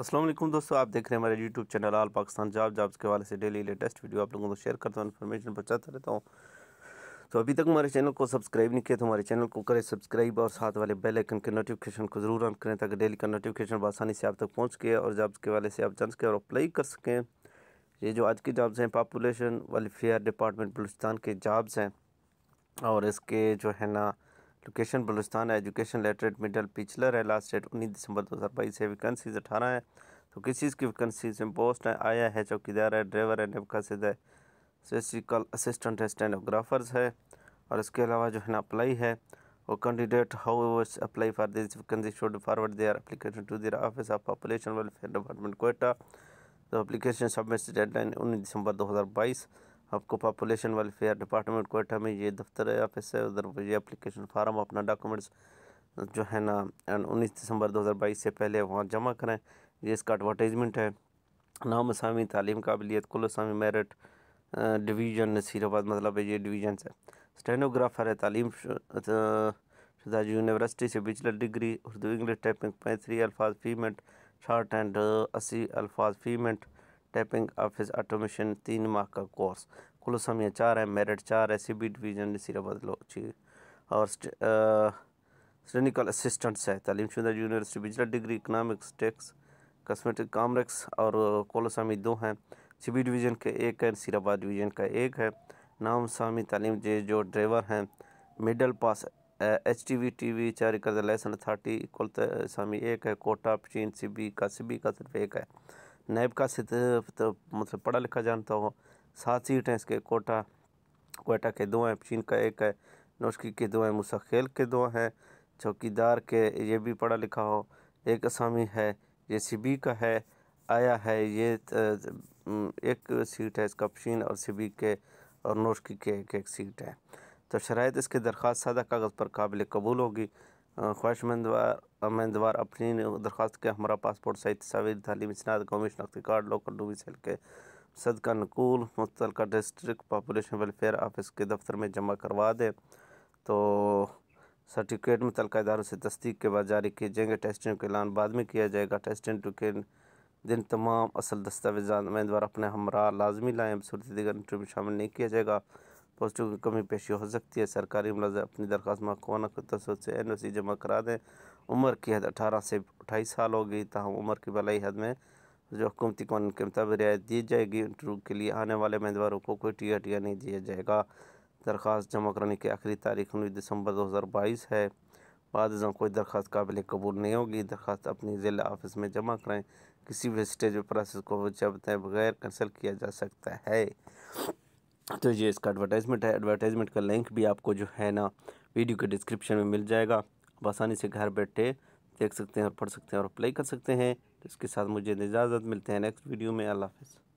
अस्सलाम वालेकुम दोस्तों आप देख रहे हैं हमारे YouTube channel all Pakistan job jobs के वाले से डेली लेटेस्ट वीडियो आप लोगों को शेयर करता हूँ इन्फॉर्मेशन पहुँचाता रहता हूँ तो अभी तक हमारे चैनल को सब्सक्राइब नहीं किया तो हमारे चैनल को करें सब्सक्राइब और साथ वाले बेल आइकन के नोटिफिकेशन को ज़रूर ऑन करें ताकि डेली का नोटिफिकेशन आसानी से आप तक पहुँच के और जॉब्स के वाले से आप जान सकें और अप्लाई कर सकें ये जो आज की जॉब्स हैं पॉपुलेशन वेलफेयर डिपार्टमेंट बलुचस्तान के जॉब्स हैं और इसके जो है ना लोकेशन बलुस्तान है एजुकेशन लेटरेट मिडल पिछलर है लास्ट डेट उन्नीस दिसंबर दो हज़ार बाईस है वैकेंसीज अठारह है तो किस चीज़ की वैकेंसीज में पोस्ट है आया है चौकीदार है ड्राइवर है नबकासिद है स्टेटिकल असिस्टेंट है स्टेनोग्राफर्स है और इसके अलावा जो है ना अप्लाई है वो candidate how apply for this vacancy should forward their application to their office of population welfare department Quetta तो एप्लीकेशन सबमिट डेडलाइन उन्नीस दिसंबर दो हज़ार बाईस आपको पॉपुलेशन वेलफेयर डिपार्टमेंट कोयटा में ये दफ्तर है ऑफिस है उधर ये अप्लीकेशन फार्म अपना डॉक्यूमेंट्स जो है ना उन्नीस दिसंबर 2022 से पहले वहाँ जमा करें ये इसका एडवर्टाइजमेंट है नाम असामी तालीम काबिलियत कुल असामी मेरिट डिवीज़न नसीराबाद मतलब ये डिवीज़न है स्टेनोग्राफर है तालीम शुदा यूनिवर्सिटी से bachelor degree Urdu English typing पैंतरी अल्फाज फीमेंट शार्ट एंड अस्सी अल्फाज फीमेंट टैपिंग ऑफिस ऑटोमेशन तीन माह का कोर्स कुल समय चार है मेरिट चार है सी बी डिवीज़न सिरा बदलोची और क्लिनिकल असिस्टेंट्स है तलीम शुदा यूनिवर्सिटी बिजला डिग्री इकनॉमिक्स टेक्स कस्मेटिक कामरेक्स और कोलोसामी दो हैं सी बी डिवीज़न के एक है सिराबाद डिवीज़न का एक है नाम सामी तालीम जे जो ड्राइवर हैं middle pass H T V T V चारी कर लाइसेंस अथार्टी कुल सामी एक है कोटा पचीन सी बी का सी बी का सिर्फ एक है नैब का से तो मतलब पढ़ा लिखा जानता हो सात सीट हैं इसके कोटा कोटा के दो हैं चीन का एक है नौशकी के दो हैं मुसाखेल के दो हैं चौकीदार के ये भी पढ़ा लिखा हो एक असामी है ये सीबी का है आया है ये एक सीट है इसका पशीन और सीबी के और नौशकी के एक एक सीट है तो शरात इसके दरख्वास्त सादा कागज़ पर काबिल कबूल होगी ख्वाहिशमंदवार उम्मीदवार अपनी दरख्वास्त के हमारा पासपोर्ट सही तस्वीर तालीम इसनाद कौमी शनाख्ती कार्ड लोकल डूबी सेल के सदका नकूल मुतल डिस्ट्रिक्ट पापोलेशन वेलफेयर ऑफिस के दफ्तर में जमा करवा दें तो सर्टिफिकेट मुतल इदारों से तस्दीक के बाद जारी किए जाएंगे टेस्टिंग का ऐलान बाद में किया जाएगा टेस्टिंग के दिन तमाम असल दस्तावेजा उम्मीदवार अपने हमरा लाजमी लाएँ सूरत दिगर इंटरव्यू में शामिल नहीं किया जाएगा पोस्टों की कमी पेशी हो सकती है सरकारी मुलाजिम अपनी दरख्वास्त मकवाना तस्वीर से एन ओ सी जमा करा दें उम्र की हद अठारह से अट्ठाईस साल होगी तहम उम्र की भलाई हद में जो हुकूमती कानून के मुताबिक रियायत दी जाएगी इंटरव्यू के लिए आने वाले उम्मीदवारों को कोई टी टिया नहीं दिया जाएगा दरख्वास्त जमा कराने की आखिरी तारीख उन्नीस दिसंबर दो हज़ार बाईस है बाद कोई दरख्वास्त काबिल कबूल नहीं होगी दरख्वास्त अपनी ज़िला ऑफिस में जमा कराएँ किसी भी स्टेज में प्रोसेस को जबते बगैर कैंसिल किया जा सकता है तो ये इसका एडवर्टाइजमेंट है एडवर्टाइजमेंट का लिंक भी आपको जो है ना वीडियो के डिस्क्रिप्शन में मिल जाएगा आसानी से घर बैठे देख सकते हैं और पढ़ सकते हैं और अप्लाई कर सकते हैं तो इसके साथ मुझे इजाज़त मिलते हैं नेक्स्ट वीडियो में अल्लाह हाफ़